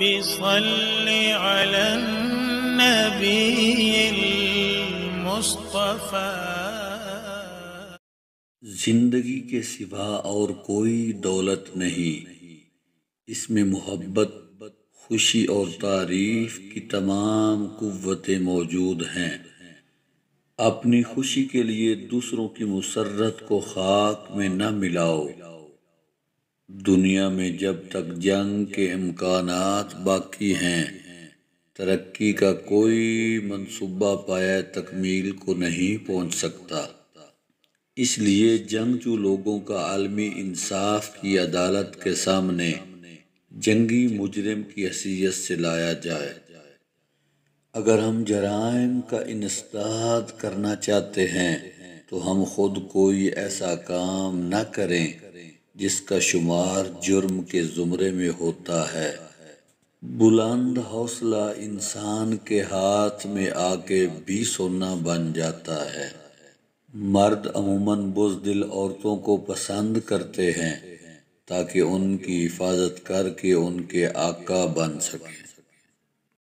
صل على النبي المصطفى जिंदगी के सिवा और कोई दौलत नहीं इसमें मोहब्बत खुशी और तारीफ की तमाम कुतें मौजूद हैं अपनी खुशी के लिए दूसरों की मुसरत को खाक में न मिलाओ दुनिया में जब तक जंग के इम्कान बाकी हैं तरक्की का कोई मनसूबा पाया तकमील को नहीं पहुंच सकता इसलिए जंगजू लोगों का आलमी इंसाफ की अदालत के सामने जंगी मुजरम की हसीियत से लाया जाए अगर हम जराइम का इंसदाद करना चाहते हैं तो हम खुद कोई ऐसा काम न करें जिसका शुमार जुर्म के ज़ुमरे में होता है बुलंद हौसला इंसान के हाथ में आके भी सोना बन जाता है मर्द अमूमन बुजदिल औरतों को पसंद करते हैं ताकि उनकी हिफाजत करके उनके आका बन सकें